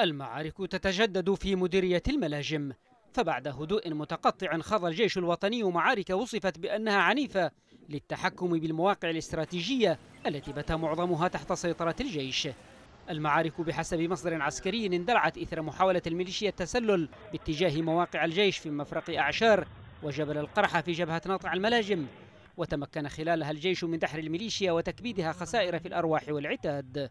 المعارك تتجدد في مديرية الملاجم فبعد هدوء متقطع خاض الجيش الوطني معارك وصفت بأنها عنيفة للتحكم بالمواقع الاستراتيجية التي بات معظمها تحت سيطرة الجيش المعارك بحسب مصدر عسكري اندلعت إثر محاولة الميليشيا التسلل باتجاه مواقع الجيش في مفرق أعشار وجبل القرحة في جبهة ناطع الملاجم وتمكن خلالها الجيش من دحر الميليشيا وتكبيدها خسائر في الأرواح والعتاد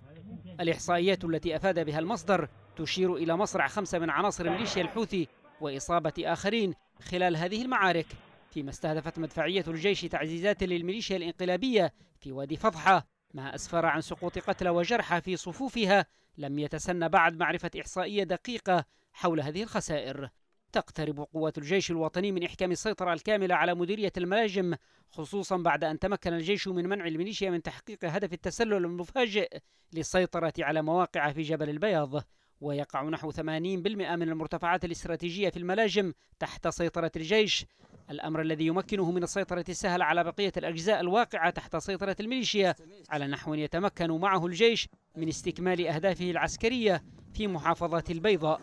الإحصائيات التي أفاد بها المصدر تشير إلى مصرع خمسة من عناصر ميليشيا الحوثي وإصابة آخرين خلال هذه المعارك فيما استهدفت مدفعية الجيش تعزيزات للميليشيا الإنقلابية في وادي فضحة ما أسفر عن سقوط قتلى وجرحى في صفوفها لم يتسنى بعد معرفة إحصائية دقيقة حول هذه الخسائر تقترب قوات الجيش الوطني من إحكام السيطرة الكاملة على مديرية الملاجم خصوصا بعد أن تمكن الجيش من منع الميليشيا من تحقيق هدف التسلل المفاجئ للسيطرة على مواقع في جبل البياض ويقع نحو 80% من المرتفعات الاستراتيجية في الملاجم تحت سيطرة الجيش الأمر الذي يمكنه من السيطرة السهلة على بقية الأجزاء الواقعة تحت سيطرة الميليشيا على نحو يتمكن معه الجيش من استكمال أهدافه العسكرية في محافظة البيضاء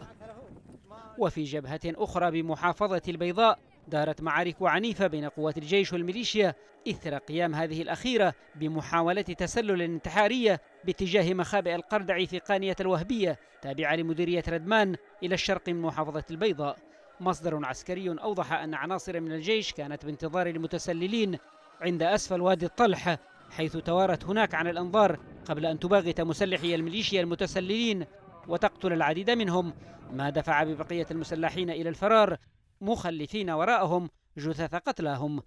وفي جبهة أخرى بمحافظة البيضاء دارت معارك عنيفة بين قوات الجيش والميليشيا إثر قيام هذه الأخيرة بمحاولة تسلل انتحارية باتجاه مخابئ القردع في قانية الوهبية تابعة لمديرية ردمان إلى الشرق من محافظة البيضاء مصدر عسكري أوضح أن عناصر من الجيش كانت بانتظار المتسللين عند أسفل وادي الطلح حيث توارت هناك عن الأنظار قبل أن تباغت مسلحي الميليشيا المتسللين وتقتل العديد منهم ما دفع ببقية المسلحين إلى الفرار مخلفين وراءهم جثث قتلاهم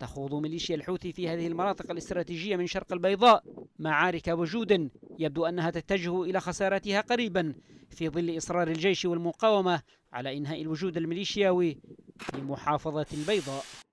تخوض ميليشيا الحوثي في هذه المناطق الاستراتيجية من شرق البيضاء معارك وجود يبدو أنها تتجه إلى خسارتها قريبا في ظل إصرار الجيش والمقاومة على إنهاء الوجود الميليشياوي في محافظة البيضاء